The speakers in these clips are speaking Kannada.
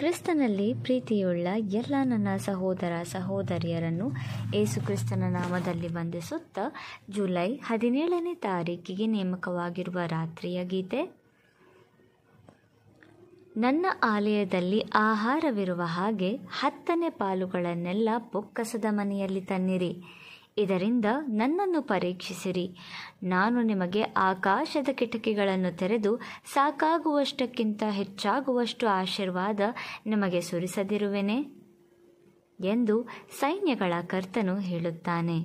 ಕ್ರಿಸ್ತನಲ್ಲಿ ಪ್ರೀತಿಯುಳ್ಳ ಎಲ್ಲ ನನ್ನ ಸಹೋದರ ಸಹೋದರಿಯರನ್ನು ಏಸು ಕ್ರಿಸ್ತನ ನಾಮದಲ್ಲಿ ವಂದಿಸುತ್ತಾ ಜುಲೈ ಹದಿನೇಳನೇ ತಾರೀಕಿಗೆ ನೇಮಕವಾಗಿರುವ ರಾತ್ರಿಯ ಗೀತೆ ನನ್ನ ಆಲಯದಲ್ಲಿ ಆಹಾರವಿರುವ ಹಾಗೆ ಹತ್ತನೇ ಪಾಲುಗಳನ್ನೆಲ್ಲ ಬೊಕ್ಕಸದ ಮನೆಯಲ್ಲಿ ತನ್ನಿರಿ ಇದರಿಂದ ನನ್ನನ್ನು ಪರೀಕ್ಷಿಸಿರಿ ನಾನು ನಿಮಗೆ ಆಕಾಶದ ಕಿಟಕಿಗಳನ್ನು ತೆರೆದು ಸಾಕಾಗುವಷ್ಟಕ್ಕಿಂತ ಹೆಚ್ಚಾಗುವಷ್ಟು ಆಶೀರ್ವಾದ ನಿಮಗೆ ಸುರಿಸದಿರುವೆನೆ ಎಂದು ಸೈನ್ಯಗಳ ಕರ್ತನು ಹೇಳುತ್ತಾನೆ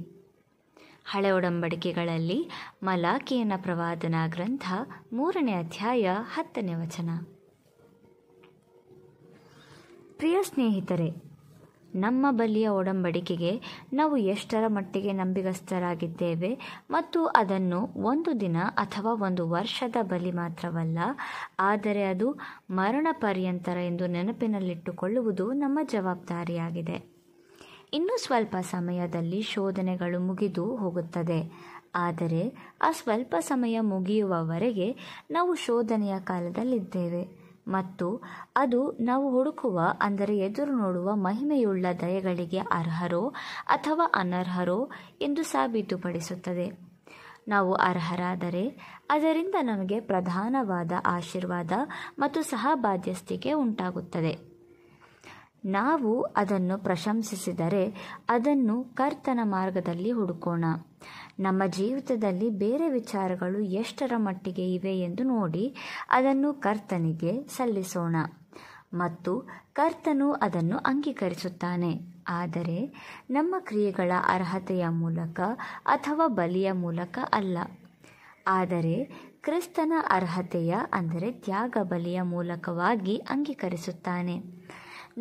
ಹಳೆ ಒಡಂಬಡಿಕೆಗಳಲ್ಲಿ ಮಲಾಕಿಯನ ಪ್ರವಾದನ ಗ್ರಂಥ ಮೂರನೇ ಅಧ್ಯಾಯ ಹತ್ತನೇ ವಚನ ಪ್ರಿಯ ಸ್ನೇಹಿತರೆ ನಮ್ಮ ಬಲಿಯ ಒಡಂಬಡಿಕೆಗೆ ನಾವು ಎಷ್ಟರ ಮಟ್ಟಿಗೆ ನಂಬಿಗಸ್ತರಾಗಿದ್ದೇವೆ ಮತ್ತು ಅದನ್ನು ಒಂದು ದಿನ ಅಥವಾ ಒಂದು ವರ್ಷದ ಬಲಿ ಮಾತ್ರವಲ್ಲ ಆದರೆ ಅದು ಮರಣ ಪರ್ಯಂತರ ಎಂದು ನೆನಪಿನಲ್ಲಿಟ್ಟುಕೊಳ್ಳುವುದು ನಮ್ಮ ಜವಾಬ್ದಾರಿಯಾಗಿದೆ ಇನ್ನು ಸ್ವಲ್ಪ ಸಮಯದಲ್ಲಿ ಶೋಧನೆಗಳು ಮುಗಿದು ಹೋಗುತ್ತದೆ ಆದರೆ ಆ ಸ್ವಲ್ಪ ಸಮಯ ಮುಗಿಯುವವರೆಗೆ ನಾವು ಶೋಧನೆಯ ಕಾಲದಲ್ಲಿದ್ದೇವೆ ಮತ್ತು ಅದು ನಾವು ಹುಡುಕುವ ಅಂದರೆ ಎದುರು ನೋಡುವ ಮಹಿಮೆಯುಳ್ಳ ದಯೆಗಳಿಗೆ ಅರ್ಹರೋ ಅಥವಾ ಅನರ್ಹರೋ ಎಂದು ಸಾಬೀತುಪಡಿಸುತ್ತದೆ ನಾವು ಅರ್ಹರಾದರೆ ಅದರಿಂದ ನಮಗೆ ಪ್ರಧಾನವಾದ ಆಶೀರ್ವಾದ ಮತ್ತು ಸಹಬಾಧ್ಯಸ್ಥಿಕೆ ಉಂಟಾಗುತ್ತದೆ ನಾವು ಅದನ್ನು ಪ್ರಶಂಸಿಸಿದರೆ ಅದನ್ನು ಕರ್ತನ ಮಾರ್ಗದಲ್ಲಿ ಹುಡುಕೋಣ ನಮ್ಮ ಜೀವಿತದಲ್ಲಿ ಬೇರೆ ವಿಚಾರಗಳು ಎಷ್ಟರ ಮಟ್ಟಿಗೆ ಇವೆ ಎಂದು ನೋಡಿ ಅದನ್ನು ಕರ್ತನಿಗೆ ಸಲ್ಲಿಸೋಣ ಮತ್ತು ಕರ್ತನು ಅದನ್ನು ಅಂಗೀಕರಿಸುತ್ತಾನೆ ಆದರೆ ನಮ್ಮ ಕ್ರಿಯೆಗಳ ಅರ್ಹತೆಯ ಮೂಲಕ ಅಥವಾ ಬಲಿಯ ಮೂಲಕ ಅಲ್ಲ ಆದರೆ ಕ್ರಿಸ್ತನ ಅರ್ಹತೆಯ ಅಂದರೆ ತ್ಯಾಗ ಬಲಿಯ ಮೂಲಕವಾಗಿ ಅಂಗೀಕರಿಸುತ್ತಾನೆ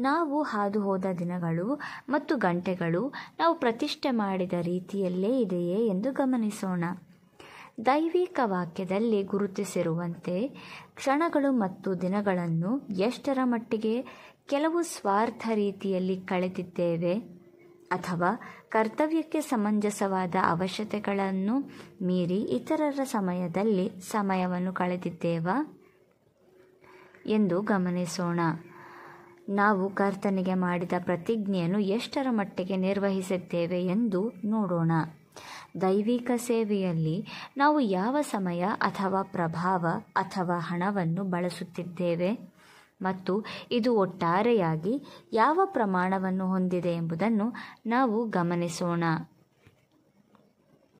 ನಾವು ಹಾದು ಹೋದ ದಿನಗಳು ಮತ್ತು ಗಂಟೆಗಳು ನಾವು ಪ್ರತಿಷ್ಠೆ ಮಾಡಿದ ರೀತಿಯಲ್ಲೇ ಇದೆಯೇ ಎಂದು ಗಮನಿಸೋಣ ದೈವಿಕ ವಾಕ್ಯದಲ್ಲಿ ಗುರುತಿಸಿರುವಂತೆ ಕ್ಷಣಗಳು ಮತ್ತು ದಿನಗಳನ್ನು ಎಷ್ಟರ ಮಟ್ಟಿಗೆ ಕೆಲವು ಸ್ವಾರ್ಥ ರೀತಿಯಲ್ಲಿ ಕಳೆದಿದ್ದೇವೆ ಅಥವಾ ಕರ್ತವ್ಯಕ್ಕೆ ಸಮಂಜಸವಾದ ಅವಶ್ಯತೆಗಳನ್ನು ಮೀರಿ ಇತರರ ಸಮಯದಲ್ಲಿ ಸಮಯವನ್ನು ಕಳೆದಿದ್ದೇವಾ ಎಂದು ಗಮನಿಸೋಣ ನಾವು ಕರ್ತನಿಗೆ ಮಾಡಿದ ಪ್ರತಿಜ್ಞೆಯನ್ನು ಎಷ್ಟರ ಮಟ್ಟಿಗೆ ನಿರ್ವಹಿಸಿದ್ದೇವೆ ಎಂದು ನೋಡೋಣ ದೈವಿಕ ಸೇವೆಯಲ್ಲಿ ನಾವು ಯಾವ ಸಮಯ ಅಥವಾ ಪ್ರಭಾವ ಅಥವಾ ಹಣವನ್ನು ಬಳಸುತ್ತಿದ್ದೇವೆ ಮತ್ತು ಇದು ಒಟ್ಟಾರೆಯಾಗಿ ಯಾವ ಪ್ರಮಾಣವನ್ನು ಹೊಂದಿದೆ ಎಂಬುದನ್ನು ನಾವು ಗಮನಿಸೋಣ